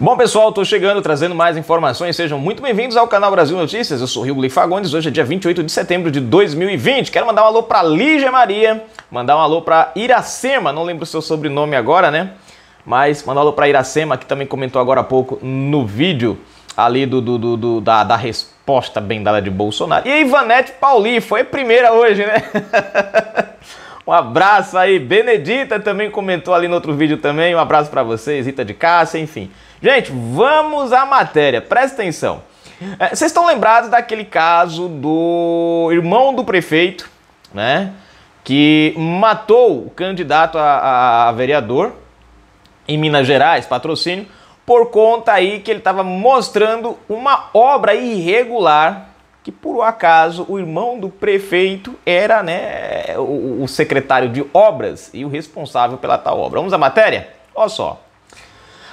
Bom, pessoal, estou chegando trazendo mais informações. Sejam muito bem-vindos ao canal Brasil Notícias. Eu sou Rio Fagundes. Hoje é dia 28 de setembro de 2020. Quero mandar um alô para Lígia Maria, mandar um alô para Iracema, não lembro o seu sobrenome agora, né? Mas mandar um alô para Iracema, que também comentou agora há pouco no vídeo ali do, do, do, do da, da resposta bem dada de Bolsonaro. E a Ivanete Pauli foi primeira hoje, né? Um abraço aí, Benedita também comentou ali no outro vídeo também. Um abraço para vocês, Rita de Cássia, enfim. Gente, vamos à matéria, presta atenção. É, vocês estão lembrados daquele caso do irmão do prefeito, né? Que matou o candidato a, a, a vereador em Minas Gerais, patrocínio, por conta aí que ele estava mostrando uma obra irregular que por acaso o irmão do prefeito era né, o, secretário de obras e o responsável pela tal obra. Vamos à matéria? Olha só.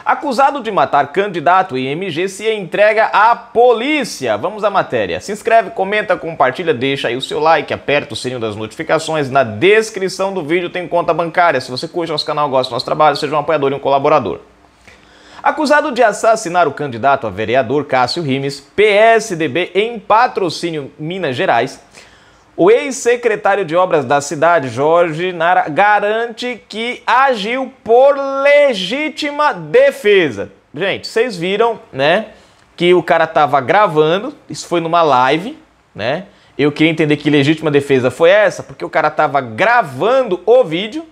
Acusado de matar candidato IMG se entrega à polícia. Vamos à matéria. Se inscreve, comenta, compartilha, deixa aí o seu like, aperta o sininho das notificações. Na descrição do vídeo tem conta bancária. Se você curte nosso canal, gosta do nosso trabalho, seja um apoiador e um colaborador. Acusado de assassinar o candidato a vereador Cássio Rimes, PSDB em patrocínio Minas Gerais, o ex-secretário de obras da cidade, Jorge Nara, garante que agiu por legítima defesa. Gente, vocês viram, né, que o cara tava gravando, isso foi numa live, né? Eu queria entender que legítima defesa foi essa, porque o cara tava gravando o vídeo,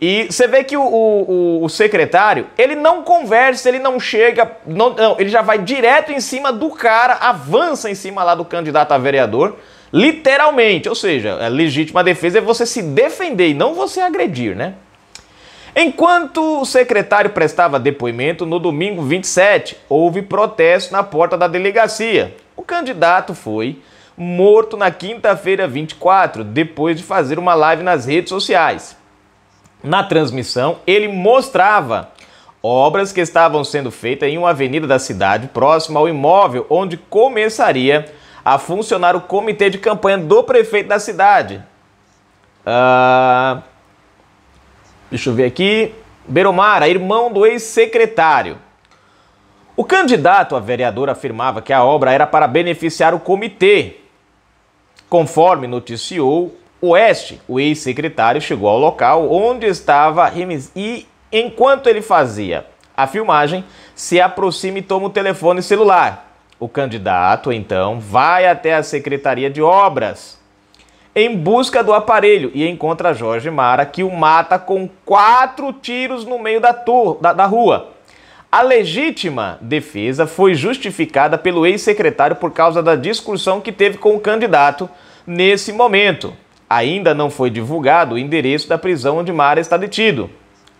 e você vê que o, o, o, secretário, ele não conversa, ele não chega, não, não, ele já vai direto em cima do cara, avança em cima lá do candidato a vereador, literalmente. Ou seja, a legítima defesa é você se defender e não você agredir, né? Enquanto o secretário prestava depoimento, no domingo 27, houve protesto na porta da delegacia. O candidato foi morto na quinta-feira 24, depois de fazer uma live nas redes sociais. Na transmissão, ele mostrava obras que estavam sendo feitas em uma avenida da cidade, próxima ao imóvel onde começaria a funcionar o comitê de campanha do prefeito da cidade. Uh, deixa eu ver aqui. Beromara, irmão do ex-secretário. O candidato a vereador afirmava que a obra era para beneficiar o comitê, conforme noticiou Oeste. O ex-secretário chegou ao local onde estava Rimes e, enquanto ele fazia a filmagem, se aproxima e toma o telefone celular. O candidato, então, vai até a Secretaria de Obras em busca do aparelho e encontra Jorge Mara, que o mata com quatro tiros no meio da, da, da rua. A legítima defesa foi justificada pelo ex-secretário por causa da discussão que teve com o candidato nesse momento. Ainda não foi divulgado o endereço da prisão onde Mara está detido.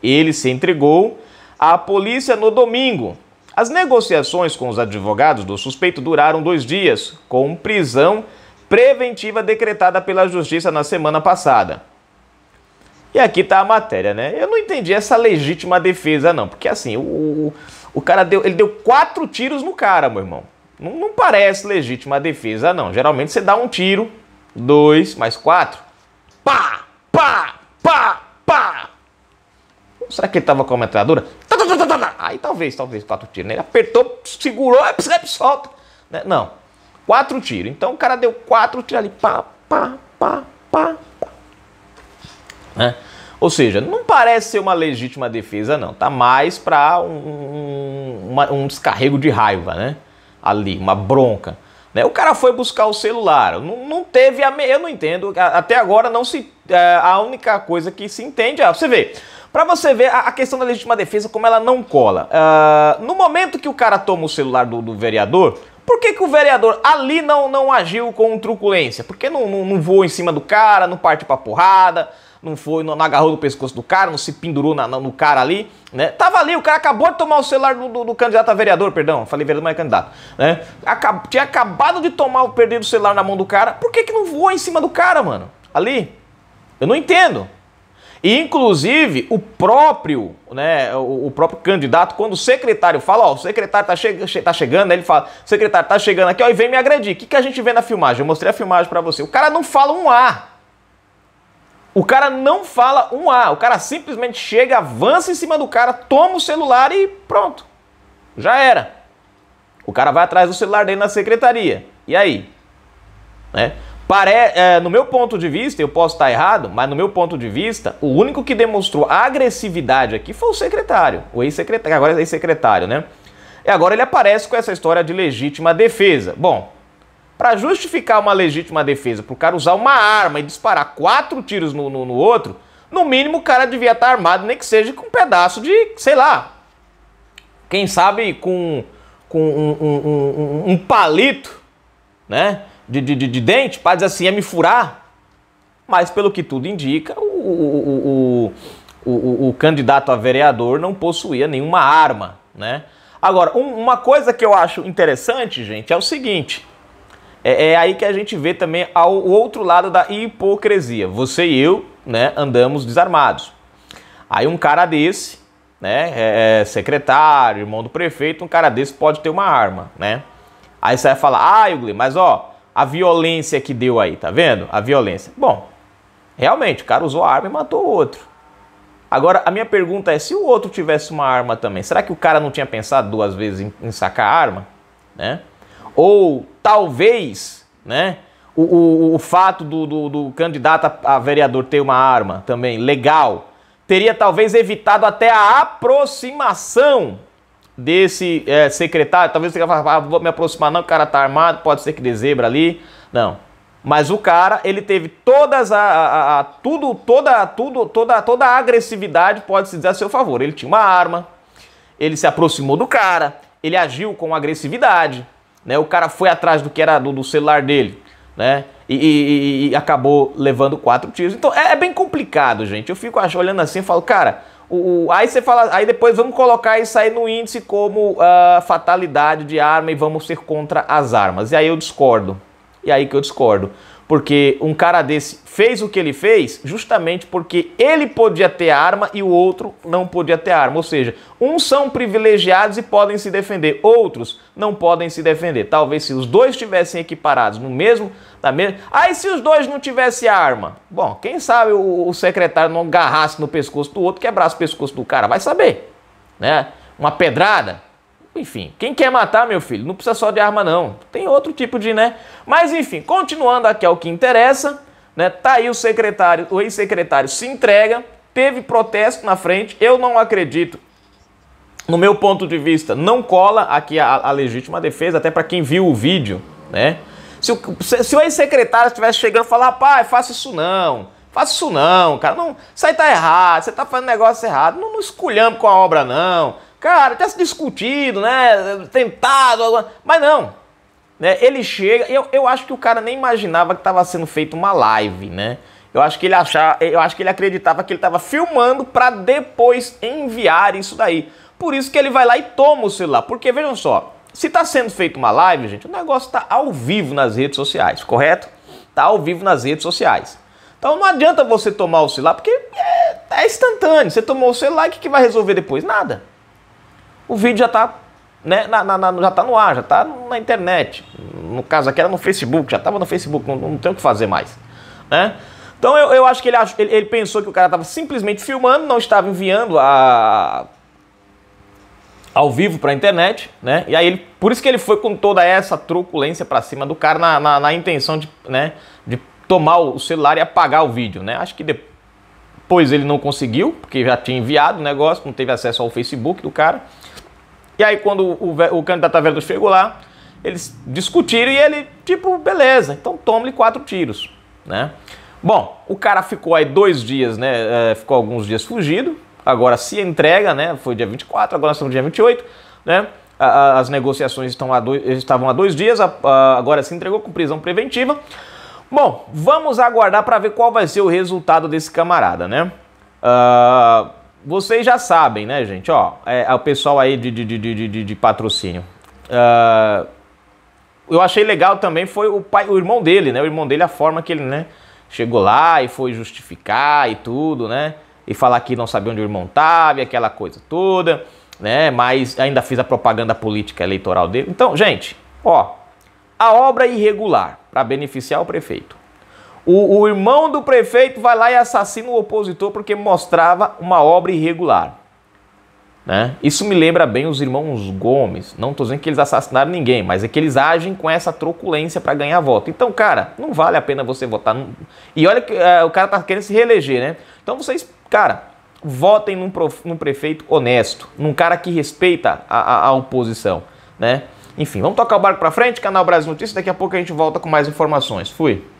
Ele se entregou à polícia no domingo. As negociações com os advogados do suspeito duraram dois dias, com prisão preventiva decretada pela justiça na semana passada. E aqui está a matéria, né? Eu não entendi essa legítima defesa, não, porque assim, o, o, o cara deu, ele deu quatro tiros no cara, meu irmão. Não, não parece legítima defesa, não. Geralmente você dá um tiro, 2, mais 4. Pá, pá, pá, pá. Será que ele estava com a metralhadora? Tá, tá, tá, Aí talvez, talvez, quatro tiros. Né? Ele apertou, segurou, é, é, solta. Né? Não, quatro tiros. Então o cara deu quatro tiros ali. Pá, pá, pá, pá, pá. Né? Ou seja, não parece ser uma legítima defesa, não. Tá mais para um, um, um, descarrego de raiva, né? Ali, uma bronca. Né? O cara foi buscar o celular, não, não teve a. Me... Eu não entendo, até agora não se. É, a única coisa que se entende é. Você vê. Para você ver a questão da legítima defesa, como ela não cola. Uh, no momento que o cara toma o celular do, do vereador, por que, que o vereador ali não, não agiu com truculência? Porque não, não, não voou em cima do cara, não parte pra porrada, não foi, não, agarrou no pescoço do cara, não se pendurou na, no cara ali, né? Tava ali, o cara acabou de tomar o celular do, do, do candidato a vereador, perdão, falei vereador, mas é candidato, né? Acab, tinha acabado de tomar, o perder o celular na mão do cara, por que que não voou em cima do cara, mano? Ali? Eu não entendo. E, inclusive, o próprio, né, o, o, próprio candidato, quando o secretário fala, ó, o secretário tá, che tá chegando, aí ele fala, secretário tá chegando aqui, ó, e vem me agredir. O que, que a gente vê na filmagem? Eu mostrei a filmagem para você. O cara não fala um A. O cara não fala um A, o cara simplesmente chega, avança em cima do cara, toma o celular e pronto. Já era. O cara vai atrás do celular dele na secretaria. E aí? Né? Pare... É, no meu ponto de vista, eu posso estar errado, mas no meu ponto de vista, o único que demonstrou agressividade aqui foi o secretário, o ex-secretário, agora é ex-secretário, né? E agora ele aparece com essa história de legítima defesa. Bom, para justificar uma legítima defesa, para o cara usar uma arma e disparar quatro tiros no, no, no outro, no mínimo o cara devia estar tá armado, nem que seja com um pedaço de, sei lá, quem sabe com, com um, um, um palito né, de, de, de dente para dizer assim, ia é me furar. Mas pelo que tudo indica, o, o, o, o, candidato a vereador não possuía nenhuma arma. Né? Agora, uma coisa que eu acho interessante, gente, é o seguinte é, é aí que a gente vê também ao, o outro lado da hipocrisia. Você e eu, né, andamos desarmados. Aí um cara desse, né, é, é, secretário, irmão do prefeito, um cara desse pode ter uma arma, né? Aí você vai falar, ah, Yugli, mas ó, a violência que deu aí, tá vendo? A violência. Bom, realmente, o cara usou a arma e matou o outro. Agora, a minha pergunta é, se o outro tivesse uma arma também, será que o cara não tinha pensado duas vezes em, em sacar a arma, né? ou talvez, né? O, o, o fato do, do, do candidato a, vereador ter uma arma também legal teria talvez evitado até a aproximação desse é, secretário. Talvez você fale, ah, vou me aproximar, não, o cara tá armado, pode ser que dê zebra ali. Não. Mas o cara, ele teve todas a, a, a, tudo, toda, tudo, toda, toda a agressividade pode se dizer a seu favor. Ele tinha uma arma, ele se aproximou do cara, ele agiu com agressividade, né? O cara foi atrás do que era do, do celular dele, né? E, e, e, acabou levando quatro tiros. Então é, é bem complicado, gente. Eu fico acho, olhando assim e falo, cara, o, o, aí você fala, aí depois vamos colocar isso aí no índice como uh, fatalidade de arma e vamos ser contra as armas. E aí eu discordo. E aí que eu discordo. Porque um cara desse fez o que ele fez justamente porque ele podia ter arma e o outro não podia ter arma. Ou seja, uns são privilegiados e podem se defender, outros não podem se defender. Talvez se os dois estivessem equiparados no mesmo. Na Aí se os dois não tivessem arma, bom, quem sabe o, o secretário não agarrasse no pescoço do outro, quebrasse o pescoço do cara, vai saber. Né? Uma pedrada. Enfim, quem quer matar, meu filho, não precisa só de arma, não. Tem outro tipo de, né? Mas enfim, continuando aqui ao é que interessa, né? Tá aí o secretário, o ex-secretário se entrega, teve protesto na frente, eu não acredito. No meu ponto de vista, não cola aqui a, a legítima defesa, até para quem viu o vídeo, né? Se o, se o ex-secretário estivesse chegando e falar, pai, faça isso não, faça isso não, cara, não, isso aí tá errado, você tá fazendo negócio errado, não, não esculhamos com a obra não, Cara, até tá se discutido, né? Tentado, mas não. Né? Ele chega, eu, eu acho que o cara nem imaginava que estava sendo feita uma live, né? Eu acho que ele achava, eu acho que ele acreditava que ele estava filmando para depois enviar isso daí. Por isso que ele vai lá e toma o celular. Porque vejam só, se está sendo feita uma live, gente, o negócio está ao vivo nas redes sociais, correto? Está ao vivo nas redes sociais. Então não adianta você tomar o celular, porque é, é instantâneo. Você tomou o celular, o que, que vai resolver depois? Nada o vídeo já está né, na, na, já tá no ar, já está na internet. No caso aqui era no Facebook, já estava no Facebook, não, não tem o que fazer mais. Né? Então eu, eu acho que ele, ele, ele pensou que o cara estava simplesmente filmando, não estava enviando a, ao vivo para a internet, né? E aí ele, por isso que ele foi com toda essa truculência para cima do cara na, na, na, intenção de, né, de tomar o celular e apagar o vídeo, né? Acho que depois ele não conseguiu, porque já tinha enviado o negócio, não teve acesso ao Facebook do cara. E aí, quando o, o candidato a vereador chegou lá, eles discutiram e ele, tipo, beleza, então tome-lhe quatro tiros, né? Bom, o cara ficou aí dois dias, né? É, ficou alguns dias fugido, agora se entrega, né? Foi dia 24, agora estamos dia 28, né? as negociações estão a dois, estavam há dois dias, agora se entregou com prisão preventiva. Bom, vamos aguardar para ver qual vai ser o resultado desse camarada, né? Uh, vocês já sabem, né, gente? Ó, é, é, o pessoal aí de, de, de, de, de patrocínio. Uh, eu achei legal também foi o pai, o irmão dele, né? O irmão dele, a forma que ele, né? Chegou lá e foi justificar e tudo, né? E falar que não sabia onde o irmão estava e aquela coisa toda, né? Mas ainda fiz a propaganda política eleitoral dele. Então, gente, ó, a obra é irregular para beneficiar o prefeito o, o irmão do prefeito vai lá e assassina o opositor porque mostrava uma obra irregular. Né? Isso me lembra bem os irmãos Gomes. Não estou dizendo que eles assassinaram ninguém, mas é que eles agem com essa truculência para ganhar voto. Então, cara, não vale a pena você votar. Num... E olha que é, o cara está querendo se reeleger, né? Então vocês, cara, votem num, prof... num prefeito honesto, num cara que respeita a, a, a oposição, né? Enfim, vamos tocar o barco para frente, canal Brasil Notícias. Daqui a pouco a gente volta com mais informações. Fui.